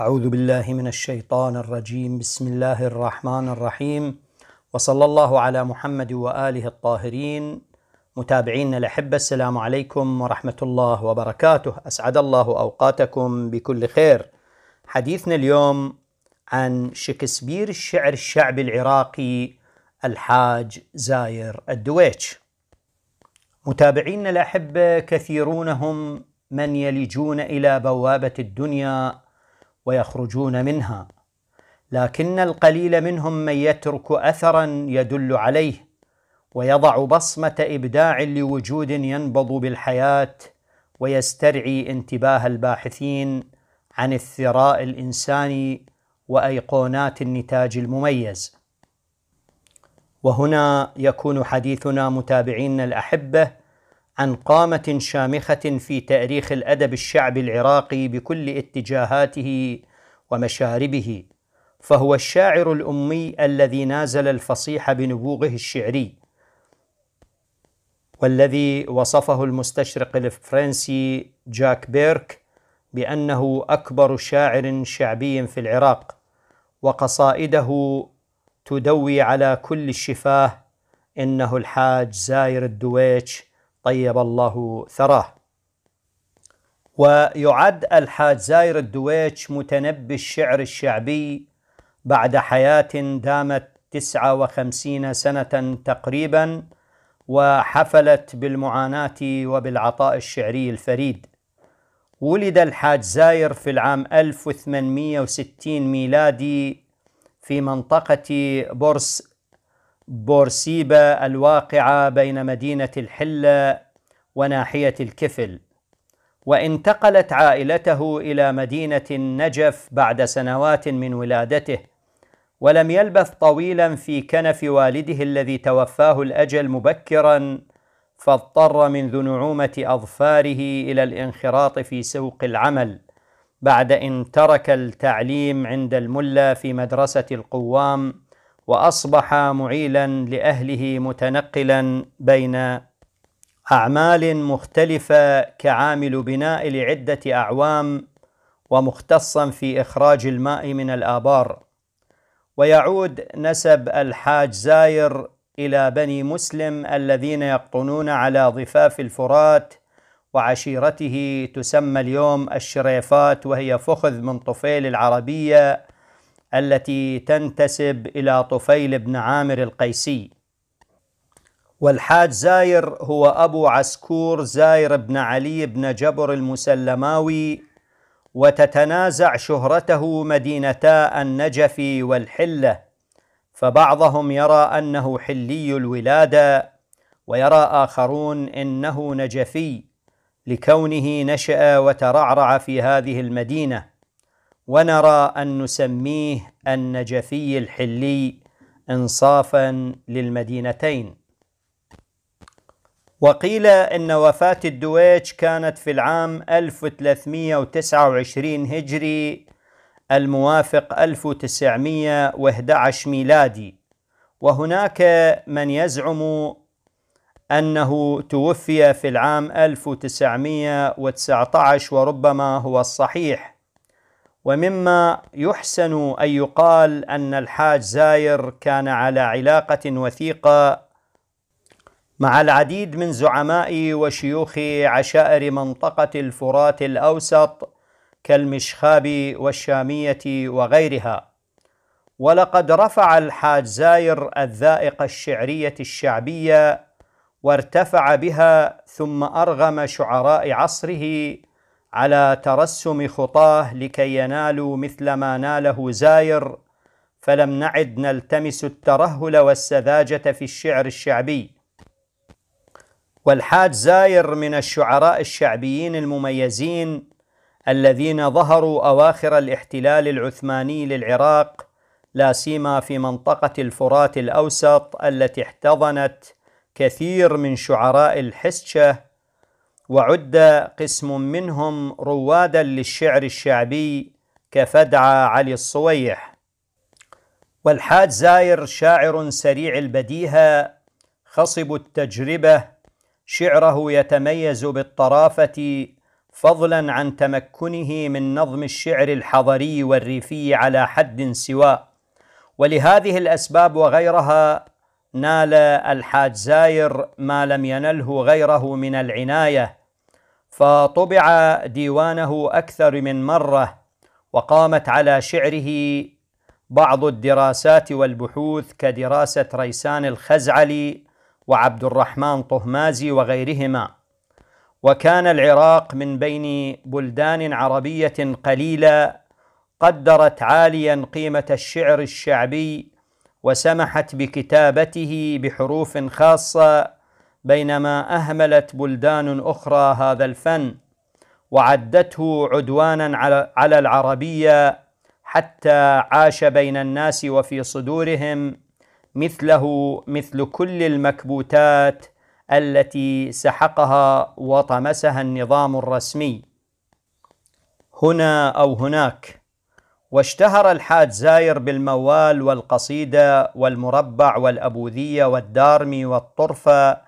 أعوذ بالله من الشيطان الرجيم بسم الله الرحمن الرحيم وصلى الله على محمد وآله الطاهرين متابعينا الأحبة السلام عليكم ورحمة الله وبركاته أسعد الله أوقاتكم بكل خير حديثنا اليوم عن شكسبير الشعر الشعبي العراقي الحاج زاير الدويش متابعينا الأحبة كثيرون هم من يلجون إلى بوابة الدنيا ويخرجون منها لكن القليل منهم من يترك اثرا يدل عليه ويضع بصمه ابداع لوجود ينبض بالحياه ويسترعي انتباه الباحثين عن الثراء الانساني وايقونات النتاج المميز وهنا يكون حديثنا متابعينا الاحبه عن قامه شامخه في تاريخ الادب الشعبي العراقي بكل اتجاهاته ومشاربه فهو الشاعر الامي الذي نازل الفصيح بنبوغه الشعري والذي وصفه المستشرق الفرنسي جاك بيرك بانه اكبر شاعر شعبي في العراق وقصائده تدوي على كل الشفاه انه الحاج زاير الدويش طيب الله ثراه ويعد الحاج زاير الدويش متنبي الشعر الشعبي بعد حياة دامت 59 سنة تقريبا وحفلت بالمعاناة وبالعطاء الشعري الفريد ولد الحاج زاير في العام 1860 ميلادي في منطقة بورس بورسيبة الواقعة بين مدينة الحلة وناحية الكفل وانتقلت عائلته إلى مدينة النجف بعد سنوات من ولادته ولم يلبث طويلا في كنف والده الذي توفاه الأجل مبكرا فاضطر منذ نعومة أظفاره إلى الانخراط في سوق العمل بعد أن ترك التعليم عند الملا في مدرسة القوام واصبح معيلا لاهله متنقلا بين اعمال مختلفه كعامل بناء لعده اعوام ومختصا في اخراج الماء من الابار ويعود نسب الحاج زاير الى بني مسلم الذين يقطنون على ضفاف الفرات وعشيرته تسمى اليوم الشريفات وهي فخذ من طفيل العربيه التي تنتسب إلى طفيل بن عامر القيسي والحاج زاير هو أبو عسكور زاير بن علي بن جبر المسلماوي وتتنازع شهرته مدينتا النجف والحلة فبعضهم يرى أنه حلي الولادة ويرى آخرون إنه نجفي لكونه نشأ وترعرع في هذه المدينة ونرى أن نسميه النجفي الحلي إنصافا للمدينتين وقيل أن وفاة الدويتش كانت في العام 1329 هجري الموافق 1911 ميلادي وهناك من يزعم أنه توفي في العام 1919 وربما هو الصحيح ومما يحسن أن يقال أن الحاج زاير كان على علاقة وثيقة مع العديد من زعماء وشيوخ عشائر منطقة الفرات الأوسط كالمشخاب والشامية وغيرها ولقد رفع الحاج زاير الذائقة الشعرية الشعبية وارتفع بها ثم أرغم شعراء عصره على ترسم خطاه لكي ينالوا مثل ما ناله زاير فلم نعد نلتمس الترهل والسذاجة في الشعر الشعبي والحاج زاير من الشعراء الشعبيين المميزين الذين ظهروا أواخر الاحتلال العثماني للعراق لا سيما في منطقة الفرات الأوسط التي احتضنت كثير من شعراء الحسشة وعد قسم منهم روادا للشعر الشعبي كفدعى علي الصويح والحاج زاير شاعر سريع البديهة خصب التجربة شعره يتميز بالطرافة فضلا عن تمكنه من نظم الشعر الحضري والريفي على حد سواء ولهذه الأسباب وغيرها نال الحاج زاير ما لم ينله غيره من العناية فطبع ديوانه أكثر من مرة وقامت على شعره بعض الدراسات والبحوث كدراسة ريسان الخزعلي وعبد الرحمن طهمازي وغيرهما وكان العراق من بين بلدان عربية قليلة قدرت عاليا قيمة الشعر الشعبي وسمحت بكتابته بحروف خاصة بينما أهملت بلدان أخرى هذا الفن وعدته عدوانا على العربية حتى عاش بين الناس وفي صدورهم مثله مثل كل المكبوتات التي سحقها وطمسها النظام الرسمي هنا أو هناك واشتهر الحاج زاير بالموال والقصيدة والمربع والأبوذية والدارمي والطرفة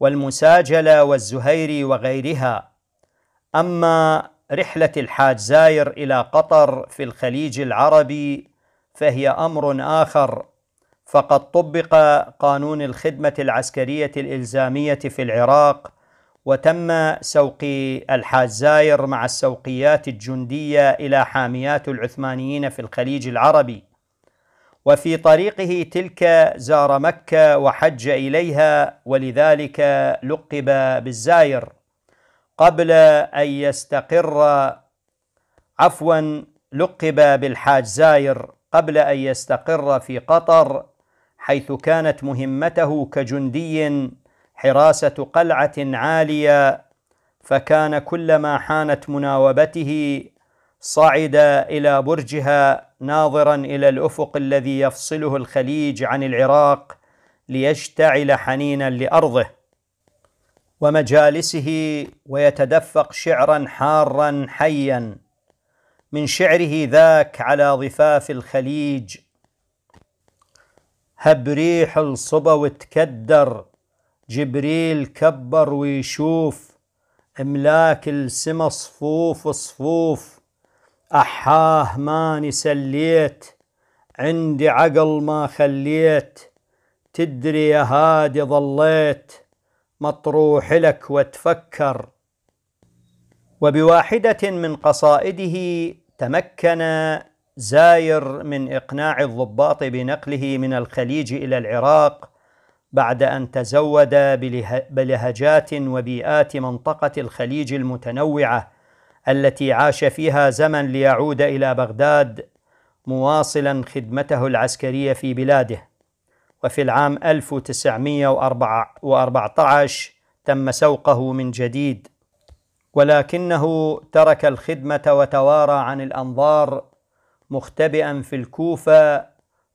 والمساجلة والزهيري وغيرها أما رحلة الحاج زاير إلى قطر في الخليج العربي فهي أمر آخر فقد طبق قانون الخدمة العسكرية الإلزامية في العراق وتم سوق الحاج زاير مع السوقيات الجندية إلى حاميات العثمانيين في الخليج العربي وفي طريقه تلك زار مكة وحج إليها ولذلك لقب بالزاير قبل أن يستقر عفوا لقب بالحاج زاير قبل أن يستقر في قطر حيث كانت مهمته كجندي حراسة قلعة عالية فكان كلما حانت مناوبته صعد الى برجها ناظرا الى الافق الذي يفصله الخليج عن العراق ليشتعل حنينا لارضه ومجالسه ويتدفق شعرا حارا حيا من شعره ذاك على ضفاف الخليج هب ريح الصبا وتكدر جبريل كبر ويشوف املاك السما صفوف صفوف أحاه ماني سليت عندي عقل ما خليت تدري يا هادي ظليت مطروح لك وتفكر وبواحدة من قصائده تمكن زاير من إقناع الضباط بنقله من الخليج إلى العراق بعد أن تزود بلهجات وبيئات منطقة الخليج المتنوعة التي عاش فيها زمن ليعود الى بغداد مواصلا خدمته العسكريه في بلاده وفي العام 1914 تم سوقه من جديد ولكنه ترك الخدمه وتوارى عن الانظار مختبئا في الكوفه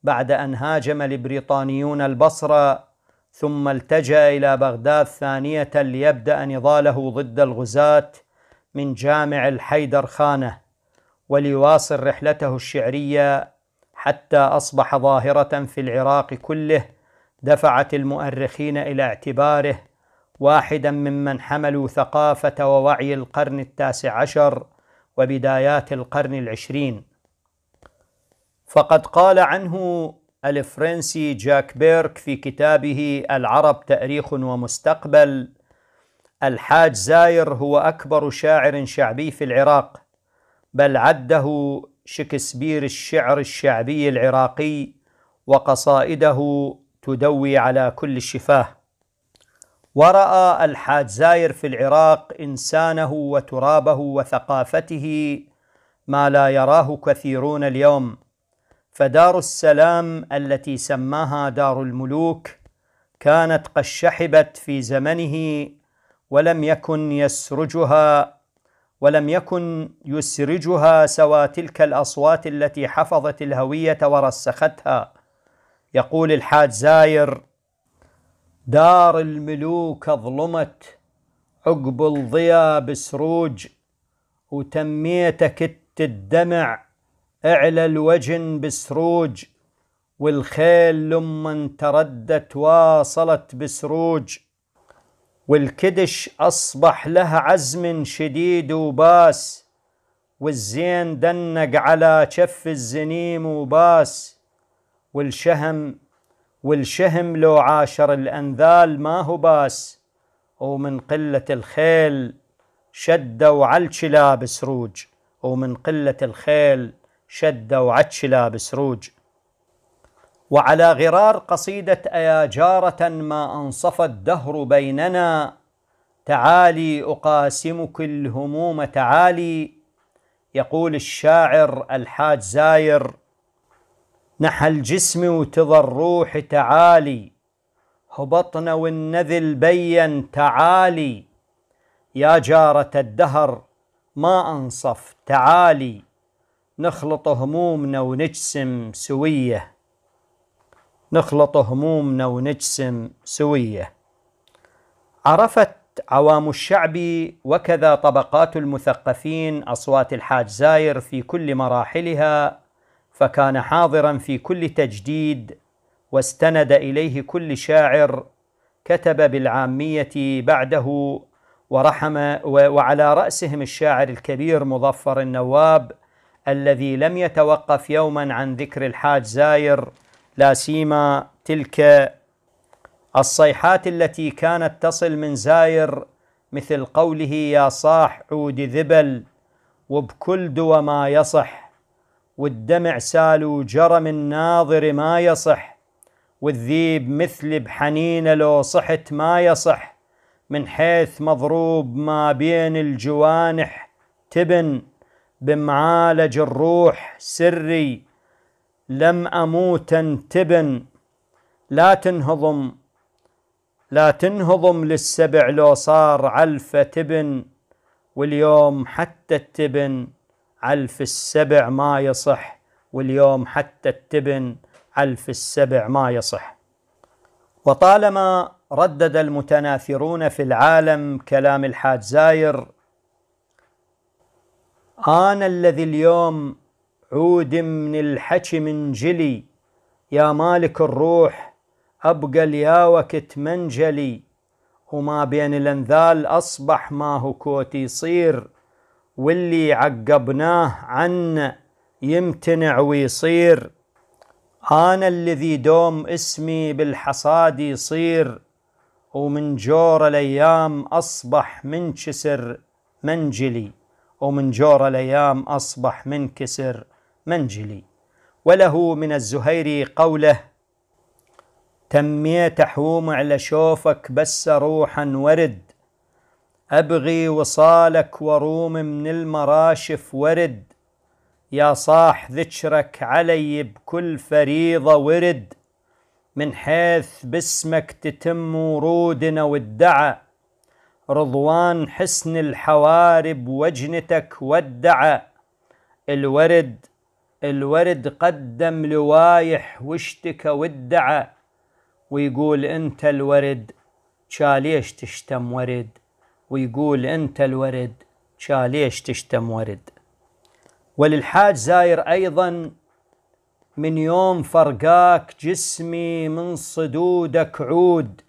بعد ان هاجم البريطانيون البصره ثم التجا الى بغداد ثانيه ليبدا نضاله ضد الغزاه من جامع الحيدر خانه وليواصل رحلته الشعريه حتى اصبح ظاهره في العراق كله دفعت المؤرخين الى اعتباره واحدا ممن حملوا ثقافه ووعي القرن التاسع عشر وبدايات القرن العشرين فقد قال عنه الفرنسي جاك بيرك في كتابه العرب تاريخ ومستقبل الحاج زاير هو أكبر شاعر شعبي في العراق بل عده شكسبير الشعر الشعبي العراقي وقصائده تدوي على كل الشفاه ورأى الحاج زاير في العراق إنسانه وترابه وثقافته ما لا يراه كثيرون اليوم فدار السلام التي سماها دار الملوك كانت قد شحبت في زمنه ولم يكن يسرجها ولم يكن يسرجها سوى تلك الأصوات التي حفظت الهوية ورسختها يقول الحاج زاير دار الملوك ظلمت عقب الضيا بسروج وتميتك الدمع اعلى الوجن بسروج والخيل لما تردت واصلت بسروج والكدش أصبح له عزم شديد وباس والزين دنق على شف الزنيم وباس والشهم والشهم لو عاشر الأنذال ما هو باس ومن قلة الخيل شدوا على الكلاب سروج ومن قلة الخيل شدوا على الكلاب سروج وعلى غرار قصيدة أيا جارة ما أنصف الدهر بيننا تعالي أقاسمك الهموم تعالي يقول الشاعر الحاج زاير نحى الجسم وتضى الروح تعالي هبطنا والنذل بين تعالي يا جارة الدهر ما أنصف تعالي نخلط همومنا ونجسم سويه نخلط همومنا ونجسم سوية عرفت عوام الشعب وكذا طبقات المثقفين أصوات الحاج زاير في كل مراحلها فكان حاضرا في كل تجديد واستند إليه كل شاعر كتب بالعامية بعده ورحم وعلى رأسهم الشاعر الكبير مظفر النواب الذي لم يتوقف يوما عن ذكر الحاج زاير لا سيما تلك الصيحات التي كانت تصل من زاير مثل قوله يا صاح عود ذبل وبكل دوى ما يصح والدمع سالو جرى من ناظر ما يصح والذيب مثل بحنين لو صحت ما يصح من حيث مضروب ما بين الجوانح تبن بمعالج الروح سري لم أموت تبن لا تنهضم لا تنهضم للسبع لو صار علفة تبن واليوم حتى التبن علف السبع ما يصح واليوم حتى التبن علف السبع ما يصح وطالما ردد المتناثرون في العالم كلام الحاج زاير أنا الذي اليوم عود من الحكي من جلي يا مالك الروح أبقى الياوكت منجلي وما بين الأنذال أصبح ما هو كوت يصير واللي عقبناه عنا يمتنع ويصير أنا الذي دوم اسمي بالحصاد يصير ومن جور الأيام أصبح منكسر منجلي ومن جور الأيام أصبح منكسر منجلي وله من الزهير قوله تمية حوم على شوفك بس روحا ورد أبغي وصالك وروم من المراشف ورد يا صاح ذكرك علي بكل فريضة ورد من حيث باسمك تتم ورودنا وادعى رضوان حسن الحوارب وجنتك وادعى الورد الورد قدم لوايح واشتكى وادعى ويقول انت الورد شاليش تشتم ورد ويقول انت الورد شاليش تشتم ورد وللحاج زاير ايضا من يوم فرقاك جسمي من صدودك عود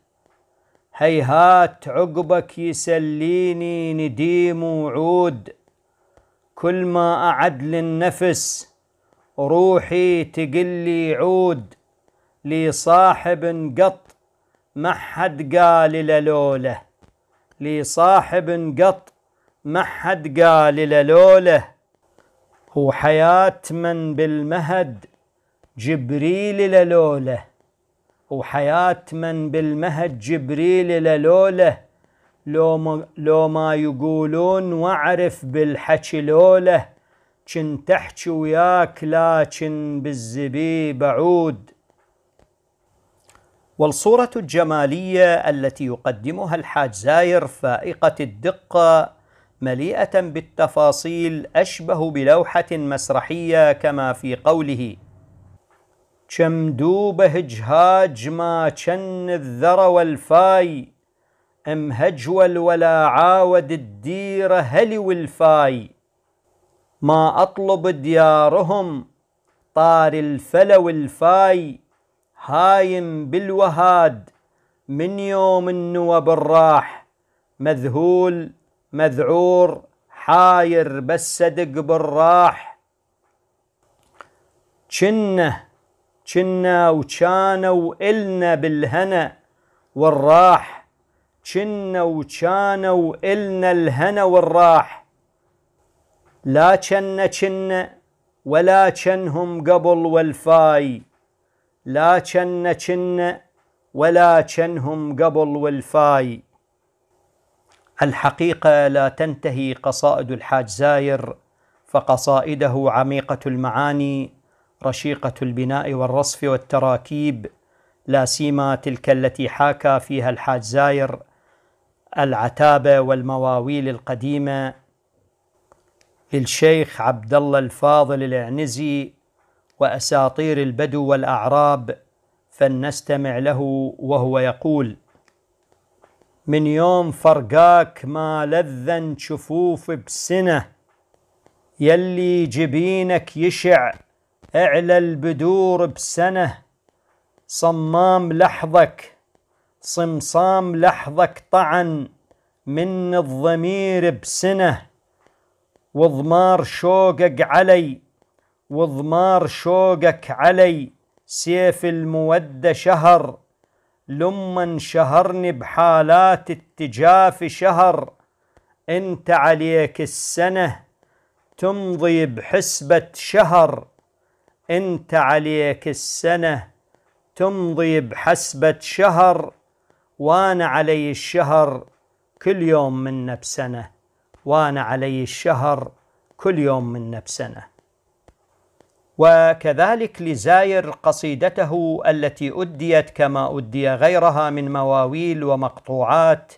هيهات عقبك يسليني نديم وعود كل ما أعد للنفس روحي تقلي عود لي صاحب قط ما حد قال لوله لي صاحب قط ما حد قال لوله وحياة من بالمهد جبريل لوله وحياة من بالمهد جبريل لوله لو ما يقولون واعرف بالحكي لوله چن تحچ وياك لا چن بالزبي بعود والصورة الجمالية التي يقدمها الحاج زاير فائقة الدقة مليئة بالتفاصيل أشبه بلوحة مسرحية كما في قوله شمدوب هجهاج ما شن الذر والفاي امهجول ولا عاود الدير هلي والفاي ما أطلب ديارهم طار الفلو الفاي هايم بالوهاد من يوم النوب الراح مذهول مذعور حاير بس صدق بالراح جنه جنا وجانا وإلنا بالهنا والراح جنا وجانا وإلنا الهنا والراح لا تشنشن ولا تشنهم قبل والفاي لا تشنشن ولا تشنهم قبل والفاي الحقيقة لا تنتهي قصائد الحاج زاير فقصائده عميقة المعاني رشيقة البناء والرصف والتراكيب لا سيما تلك التي حاكى فيها الحاج زاير العتابة والمواويل القديمة للشيخ عبد الله الفاضل العنزي وأساطير البدو والأعراب فلنستمع له وهو يقول من يوم فرقاك ما لذن شفوف بسنة يلي جبينك يشع اعلى البدور بسنة صمام لحظك صمصام لحظك طعن من الضمير بسنه وضمار شوقك علي وضمار شوقك علي سيف المودة شهر لما شهرني بحالات التجاف شهر انت عليك السنة تمضي بحسبة شهر انت عليك السنة تمضي بحسبة شهر وانا علي الشهر كل يوم منا بسنه وانا علي الشهر كل يوم منا بسنة وكذلك لزاير قصيدته التي أديت كما أدي غيرها من مواويل ومقطوعات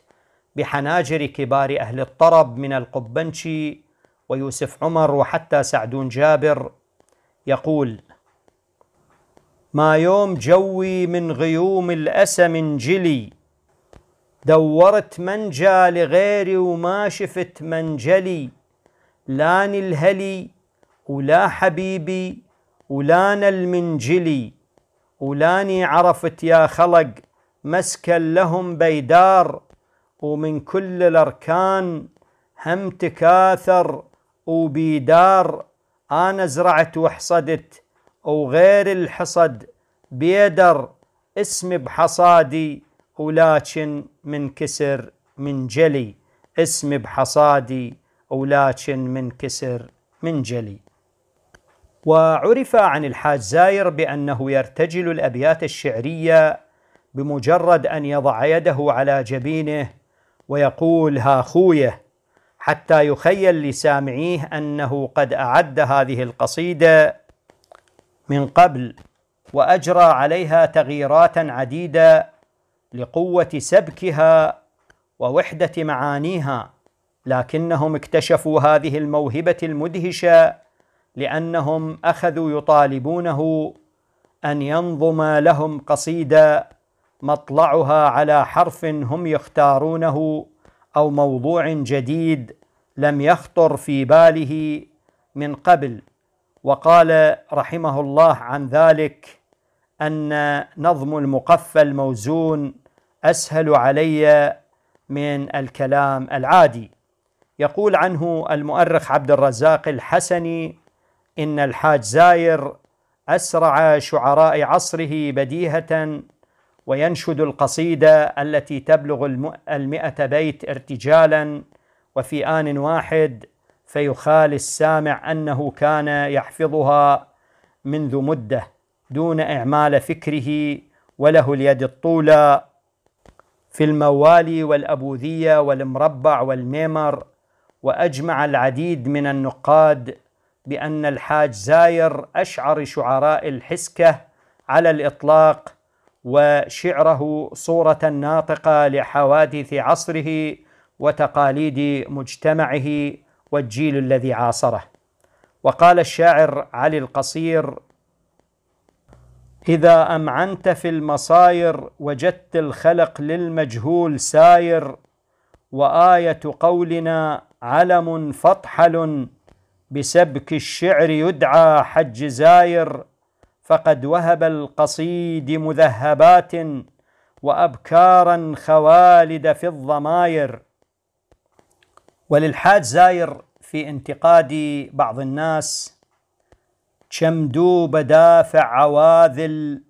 بحناجر كبار أهل الطرب من القبنشي ويوسف عمر وحتى سعدون جابر يقول ما يوم جوي من غيوم الأسى جلي دورت منجى لغيري وما شفت منجلي لاني الهلي ولا حبيبي ولانا المنجلي ولاني عرفت يا خلق مسكن لهم بيدار ومن كل الأركان هم تكاثر وبيدار أنا زرعت وحصدت وغير الحصد بيدر اسمي بحصادي ولكن من كسر من جلي اسم بحصادي ولكن من كسر من جلي وعرف عن الحاج زاير بأنه يرتجل الأبيات الشعرية بمجرد أن يضع يده على جبينه ويقول ها خويه حتى يخيل لسامعيه أنه قد أعد هذه القصيدة من قبل وأجرى عليها تغييرات عديدة لقوة سبكها ووحدة معانيها لكنهم اكتشفوا هذه الموهبة المدهشة لأنهم أخذوا يطالبونه أن ينظم لهم قصيدة مطلعها على حرف هم يختارونه أو موضوع جديد لم يخطر في باله من قبل وقال رحمه الله عن ذلك أن نظم المقفى الموزون اسهل علي من الكلام العادي يقول عنه المؤرخ عبد الرزاق الحسني ان الحاج زاير اسرع شعراء عصره بديهه وينشد القصيده التي تبلغ المئه بيت ارتجالا وفي ان واحد فيخال السامع انه كان يحفظها منذ مده دون اعمال فكره وله اليد الطولى في الموالي والأبوذية والمربع والميمر وأجمع العديد من النقاد بأن الحاج زاير أشعر شعراء الحسكة على الإطلاق وشعره صورة ناطقة لحوادث عصره وتقاليد مجتمعه والجيل الذي عاصره وقال الشاعر علي القصير إذا أمعنت في المصاير وجدت الخلق للمجهول ساير وآية قولنا علم فطحل بسبك الشعر يدعى حج زاير فقد وهب القصيد مذهبات وأبكارا خوالد في الضماير وللحاج زاير في انتقاد بعض الناس شمدو بدافع عواذل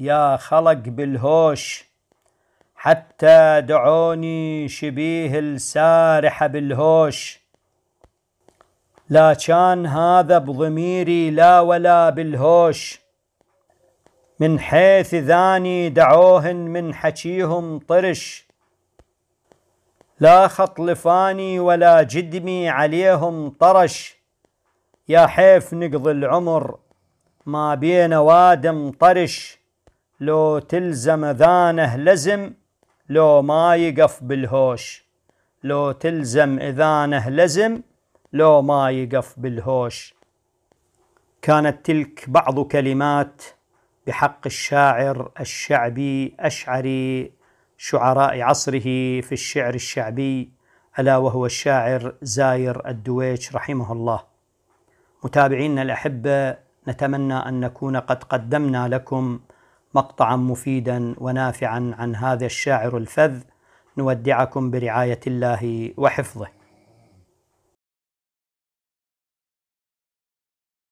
يا خلق بالهوش حتى دعوني شبيه السارحة بالهوش لا كان هذا بضميري لا ولا بالهوش من حيث ذاني دعوهن من حكيهم طرش لا خطلفاني ولا جدمي عليهم طرش يا حيف نقضي العمر ما بين وادم طرش لو تلزم ذانه لزم لو ما يقف بالهوش لو تلزم إذانه لزم لو ما يقف بالهوش كانت تلك بعض كلمات بحق الشاعر الشعبي أشعري شعراء عصره في الشعر الشعبي ألا وهو الشاعر زاير الدويش رحمه الله متابعينا الأحبة نتمنى أن نكون قد قدمنا لكم مقطعا مفيدا ونافعا عن هذا الشاعر الفذ نودعكم برعاية الله وحفظه